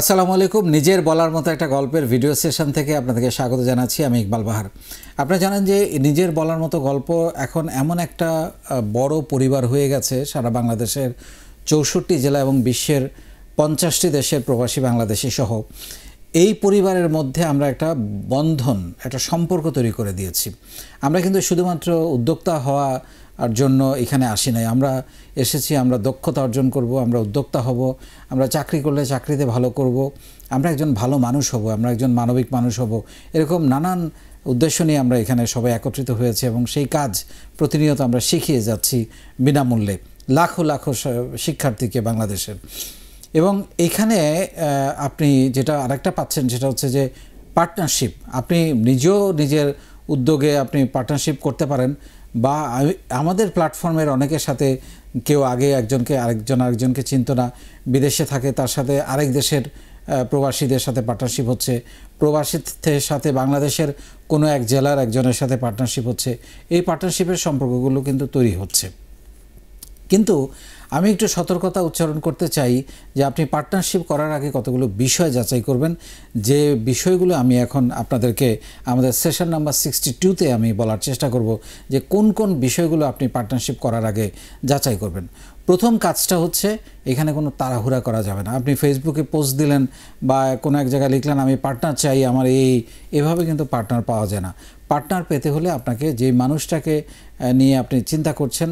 আসসালামু আলাইকুম নিজের বলার মতো একটা গল্পের ভিডিও সেশন থেকে আপনাদেরকে স্বাগত জানাচ্ছি আমি ইকবাল বাহার আপনারা জানেন যে নিজের বলার মতো গল্প এখন এমন একটা বড় পরিবার হয়ে গেছে সারা বাংলাদেশের চৌষট্টি জেলা এবং বিশ্বের পঞ্চাশটি দেশের প্রবাসী বাংলাদেশি সহ এই পরিবারের মধ্যে আমরা একটা বন্ধন একটা সম্পর্ক তৈরি করে দিয়েছি আমরা কিন্তু শুধুমাত্র উদ্যোক্তা হওয়া আর জন্য এখানে আসি নাই আমরা এসেছি আমরা দক্ষতা অর্জন করব আমরা উদ্যোক্তা হব আমরা চাকরি করলে চাকরিতে ভালো করব আমরা একজন ভালো মানুষ হব আমরা একজন মানবিক মানুষ হব এরকম নানান উদ্দেশ্য নিয়ে আমরা এখানে সবাই একত্রিত হয়েছি এবং সেই কাজ প্রতিনিয়ত আমরা শিখিয়ে যাচ্ছি বিনামূল্যে লাখো লাখো শিক্ষার্থীকে বাংলাদেশের এবং এখানে আপনি যেটা আরেকটা পাচ্ছেন সেটা হচ্ছে যে পার্টনারশিপ আপনি নিজেও নিজের উদ্যোগে আপনি পার্টনারশিপ করতে পারেন বা আমাদের প্ল্যাটফর্মের অনেকের সাথে কেউ আগে একজনকে আরেকজন আরেকজনকে চিনত না বিদেশে থাকে তার সাথে আরেক দেশের প্রবাসীদের সাথে পার্টনারশিপ হচ্ছে প্রবাসীদের সাথে বাংলাদেশের কোনো এক জেলার একজনের সাথে পার্টনারশিপ হচ্ছে এই পার্টনারশিপের সম্পর্কগুলো কিন্তু তৈরি হচ্ছে কিন্তু আমি একটু সতর্কতা উচ্চারণ করতে চাই যে আপনি পার্টনারশিপ করার আগে কতগুলো বিষয় যাচাই করবেন যে বিষয়গুলো আমি এখন আপনাদেরকে আমাদের সেশন নাম্বার সিক্সটি টুতে আমি বলার চেষ্টা করব যে কোন কোন বিষয়গুলো আপনি পার্টনারশিপ করার আগে যাচাই করবেন প্রথম কাজটা হচ্ছে এখানে কোনো তাড়াহুড়া করা যাবে না আপনি ফেসবুকে পোস্ট দিলেন বা কোনো এক জায়গায় লিখলেন আমি পার্টনার চাই আমার এই এভাবে কিন্তু পার্টনার পাওয়া যায় না পার্টনার পেতে হলে আপনাকে যে মানুষটাকে নিয়ে আপনি চিন্তা করছেন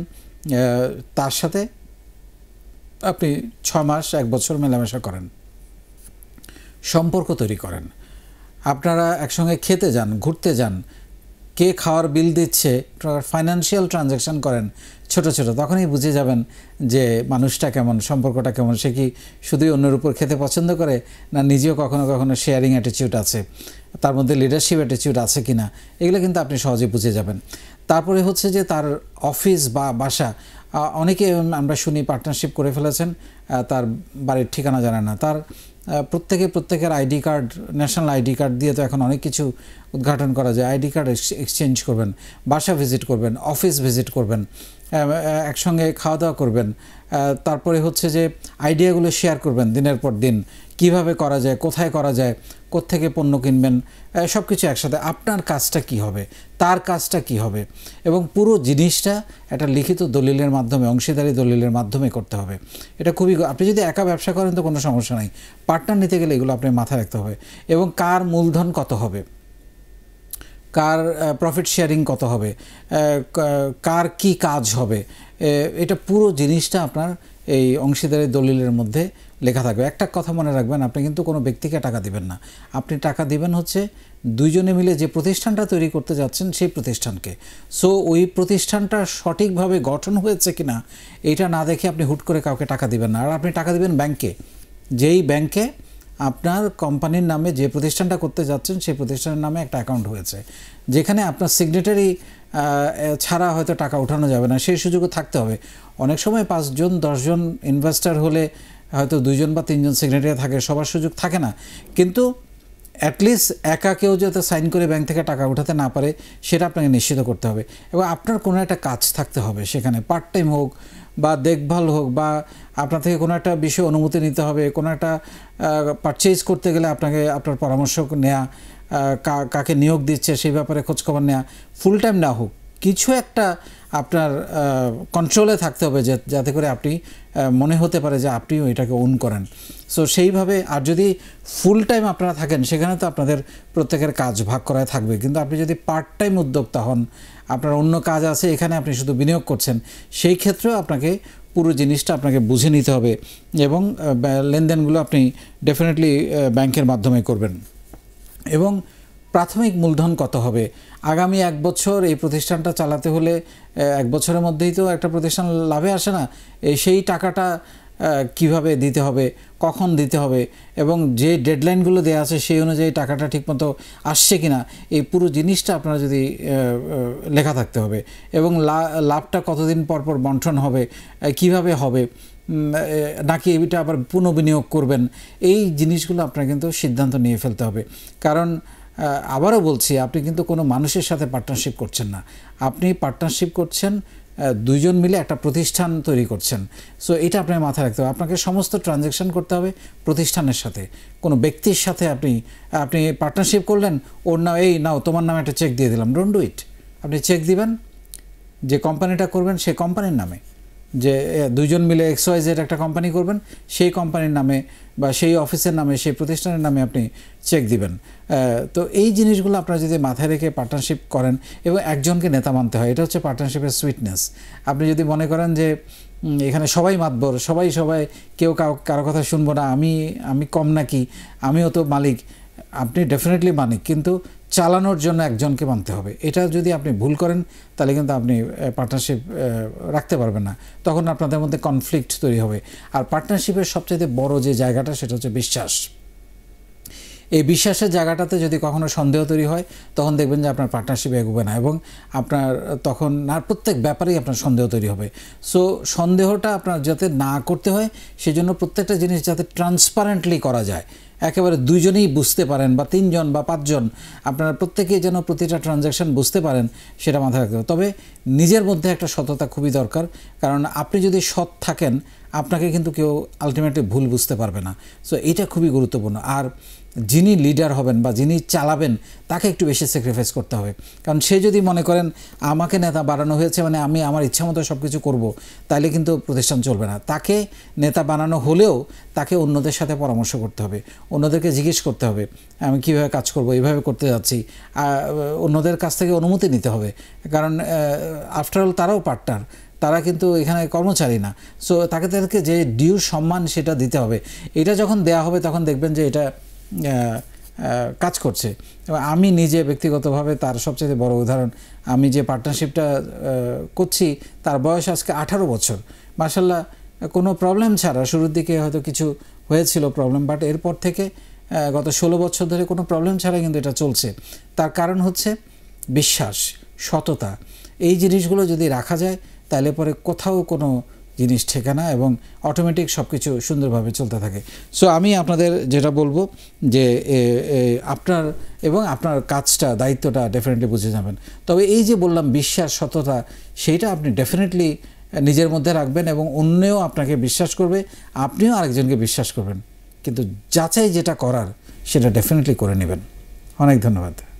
তার সাথে আপনি ছ মাস এক বছর মেলামেশা করেন সম্পর্ক তৈরি করেন আপনারা একসঙ্গে খেতে যান ঘুরতে যান কে খাওয়ার বিল দিচ্ছে ফাইন্যান্সিয়াল ট্রানজ্যাকশান করেন ছোট ছোট তখনই বুঝে যাবেন যে মানুষটা কেমন সম্পর্কটা কেমন সে কি শুধুই অন্যের উপর খেতে পছন্দ করে না নিজেও কখনো কখনো শেয়ারিং অ্যাটিচিউড আছে তার মধ্যে লিডারশিপ অ্যাটিচিউড আছে কি না এগুলো কিন্তু আপনি সহজে বুঝে যাবেন তারপরে হচ্ছে যে তার অফিস বা বাসা অনেকে আমরা শুনি পার্টনারশিপ করে ফেলেছেন তার বাড়ির ঠিকানা জানে না তার প্রত্যেকে প্রত্যেকের ID card national ID card দিয়ে তো এখন অনেক কিছু উদ্ঘাটন করা যায় আইডি কার্ড এক্সচেঞ্জ করবেন বাসা ভিজিট করবেন অফিস ভিজিট করবেন একসঙ্গে খাওয়া দাওয়া করবেন তারপরে হচ্ছে যে আইডিয়াগুলো শেয়ার করবেন দিনের পর দিন কিভাবে করা যায় কোথায় করা যায় কোত্থেকে পণ্য কিনবেন সব কিছু একসাথে আপনার কাজটা কি হবে তার কাজটা কি হবে এবং পুরো জিনিসটা একটা লিখিত দলিলের মাধ্যমে অংশীদারি দলিলের মাধ্যমে করতে হবে এটা খুবই আপনি যদি একা ব্যবসা করেন তো কোনো সমস্যা নাই পার্টনার নিতে গেলে এগুলো আপনি মাথায় রাখতে হবে এবং কার মূলধন কত হবে কার প্রফিট শেয়ারিং কত হবে কার কি কাজ হবে এটা পুরো জিনিসটা আপনার এই অংশীদারের দলিলের মধ্যে লেখা থাকবে একটা কথা মনে রাখবেন আপনি কিন্তু কোনো ব্যক্তিকে টাকা দিবেন না আপনি টাকা দিবেন হচ্ছে দুইজনে মিলে যে প্রতিষ্ঠানটা তৈরি করতে যাচ্ছেন সেই প্রতিষ্ঠানকে সো ওই প্রতিষ্ঠানটা সঠিকভাবে গঠন হয়েছে কিনা এটা না দেখে আপনি হুট করে কাউকে টাকা দিবেন না আর আপনি টাকা দিবেন ব্যাংকে যেই ব্যাংকে আপনার কোম্পানির নামে যে প্রতিষ্ঠানটা করতে যাচ্ছেন সেই প্রতিষ্ঠানের নামে একটা অ্যাকাউন্ট হয়েছে যেখানে আপনার সিগনেটারি ছাড়া হয়তো টাকা ওঠানো যাবে না সেই সুযোগও থাকতে হবে অনেক সময় পাঁচজন দশজন ইনভেস্টার হলে হয়তো দুজন বা তিনজন সিগনেটারি থাকে সবার সুযোগ থাকে না কিন্তু অ্যাটলিস্ট একা কেউ যাতে সাইন করে ব্যাংক থেকে টাকা উঠাতে না পারে সেটা আপনাকে নিশ্চিত করতে হবে এবং আপনার কোনো একটা কাজ থাকতে হবে সেখানে পার্ট টাইম হোক বা দেখভাল হোক বা আপনার থেকে কোনো একটা বিষয়ে অনুমতি নিতে হবে কোনো একটা পারচেজ করতে গেলে আপনাকে আপনার পরামর্শ নেয়া কাকে নিয়োগ দিচ্ছে সেই ব্যাপারে খোঁজখবর নেওয়া ফুল টাইম না হোক কিছু একটা আপনার কন্ট্রোলে থাকতে হবে যাতে করে আপনি মনে হতে পারে যে আপনিও এটাকে ওন করেন সো সেইভাবে আর যদি ফুল টাইম আপনারা থাকেন সেখানে তো আপনাদের প্রত্যেকের কাজ ভাগ করায় থাকবে কিন্তু আপনি যদি পার্ট টাইম উদ্যোক্তা হন আপনার অন্য কাজ আছে এখানে আপনি শুধু বিনিয়োগ করছেন সেই ক্ষেত্রেও আপনাকে পুরো জিনিসটা আপনাকে বুঝে নিতে হবে এবং লেনদেনগুলো আপনি ডেফিনেটলি ব্যাংকের মাধ্যমে করবেন এবং প্রাথমিক মূলধন কত হবে আগামী এক বছর এই প্রতিষ্ঠানটা চালাতে হলে এক বছরের মধ্যেই তো একটা প্রতিষ্ঠান লাভে আসে না সেই টাকাটা কিভাবে দিতে হবে কখন দিতে হবে এবং যে ডেডলাইনগুলো দেওয়া আছে সেই অনুযায়ী টাকাটা ঠিকমতো আসছে কি না এই পুরো জিনিসটা আপনার যদি লেখা থাকতে হবে এবং লাভটা কতদিন পর পর বন্টন হবে কিভাবে হবে নাকি এটা আবার পুনঃবিনিয়োগ করবেন এই জিনিসগুলো আপনার কিন্তু সিদ্ধান্ত নিয়ে ফেলতে হবে কারণ আবারও বলছি আপনি কিন্তু কোনো মানুষের সাথে পার্টনারশিপ করছেন না আপনি পার্টনারশিপ করছেন দুইজন মিলে একটা প্রতিষ্ঠান তৈরি করছেন সো এটা আপনার মাথায় রাখতে হবে আপনাকে সমস্ত ট্রানজ্যাকশান করতে হবে প্রতিষ্ঠানের সাথে কোনো ব্যক্তির সাথে আপনি আপনি পার্টনারশিপ করলেন ওর নাম এই নাও তোমার নামে একটা চেক দিয়ে দিলাম ডোন্ট ডু ইট আপনি চেক দিবেন যে কোম্পানিটা করবেন সে কোম্পানির নামে যে দুজন মিলে এক্স ওয়াই জেড একটা কোম্পানি করবেন সেই কোম্পানির নামে বা সেই অফিসের নামে সেই প্রতিষ্ঠানের নামে আপনি চেক দিবেন তো এই জিনিসগুলো আপনারা যদি মাথায় রেখে পার্টনারশিপ করেন এবং একজনকে নেতা মানতে হয় এটা হচ্ছে পার্টনারশিপের সুইটনেস আপনি যদি মনে করেন যে এখানে সবাই মাতবর সবাই সবাই কেউ কারো কথা শুনবো না আমি আমি কম নাকি আমিও তো মালিক আপনি ডেফিনেটলি মালিক কিন্তু চালানোর জন্য একজনকে মানতে হবে এটা যদি আপনি ভুল করেন তাহলে কিন্তু আপনি পার্টনারশিপ রাখতে পারবেন না তখন আপনাদের মধ্যে কনফ্লিক্ট তৈরি হবে আর পার্টনারশিপের সবচেয়ে বড় যে জায়গাটা সেটা হচ্ছে বিশ্বাস এই বিশ্বাসের জায়গাটাতে যদি কখনো সন্দেহ তৈরি হয় তখন দেখবেন যে আপনার পার্টনারশিপ এগোবে না এবং আপনার তখন আর প্রত্যেক ব্যাপারেই আপনার সন্দেহ তৈরি হবে সো সন্দেহটা আপনার যাতে না করতে হয় সেজন্য প্রত্যেকটা জিনিস যাতে ট্রান্সপারেন্টলি করা যায় একেবারে দুইজনেই বুঝতে পারেন বা তিনজন বা পাঁচজন আপনারা প্রত্যেকেই যেন প্রতিটা ট্রানজ্যাকশান বুঝতে পারেন সেটা মাথায় রাখতে হবে তবে নিজের মধ্যে একটা সততা খুবই দরকার কারণ আপনি যদি সৎ থাকেন আপনাকে কিন্তু কেউ আলটিমেটলি ভুল বুঝতে পারবে না সো এটা খুবই গুরুত্বপূর্ণ আর যিনি লিডার হবেন বা যিনি চালাবেন তাকে একটু বেশি স্যাক্রিফাইস করতে হবে কারণ সে যদি মনে করেন আমাকে নেতা বানানো হয়েছে মানে আমি আমার মতো সব কিছু করবো তাহলে কিন্তু প্রতিষ্ঠান চলবে না তাকে নেতা বানানো হলেও তাকে অন্যদের সাথে পরামর্শ করতে হবে অন্যদেরকে জিজ্ঞেস করতে হবে আমি কীভাবে কাজ করব এইভাবে করতে যাচ্ছি অন্যদের কাছ থেকে অনুমতি নিতে হবে কারণ আফটারঅল তারাও পার্টনার তারা কিন্তু এখানে কর্মচারী না সো তাকে তাদেরকে যে ডিউ সম্মান সেটা দিতে হবে এটা যখন দেয়া হবে তখন দেখবেন যে এটা কাজ করছে আমি নিজে ব্যক্তিগতভাবে তার সবচেয়ে বড় উদাহরণ আমি যে পার্টনারশিপটা করছি তার বয়স আজকে আঠারো বছর মার্শাল্লাহ কোনো প্রবলেম ছাড়া শুরুর দিকে হয়তো কিছু হয়েছিল প্রবলেম বাট এরপর থেকে গত ষোলো বছর ধরে কোনো প্রবলেম ছাড়া কিন্তু এটা চলছে তার কারণ হচ্ছে বিশ্বাস সততা এই জিনিসগুলো যদি রাখা যায় তাহলে পরে কোথাও কোনো জিনিস ঠিকানা এবং অটোমেটিক সব কিছু সুন্দরভাবে চলতে থাকে সো আমি আপনাদের যেটা বলবো যে আপনার এবং আপনার কাজটা দায়িত্বটা ডেফিনেটলি বুঝে যাবেন তবে এই যে বললাম বিশ্বাস সততা সেইটা আপনি ডেফিনেটলি নিজের মধ্যে রাখবেন এবং অন্যও আপনাকে বিশ্বাস করবে আপনিও আরেকজনকে বিশ্বাস করবেন কিন্তু যাচাই যেটা করার সেটা ডেফিনেটলি করে নেবেন অনেক ধন্যবাদ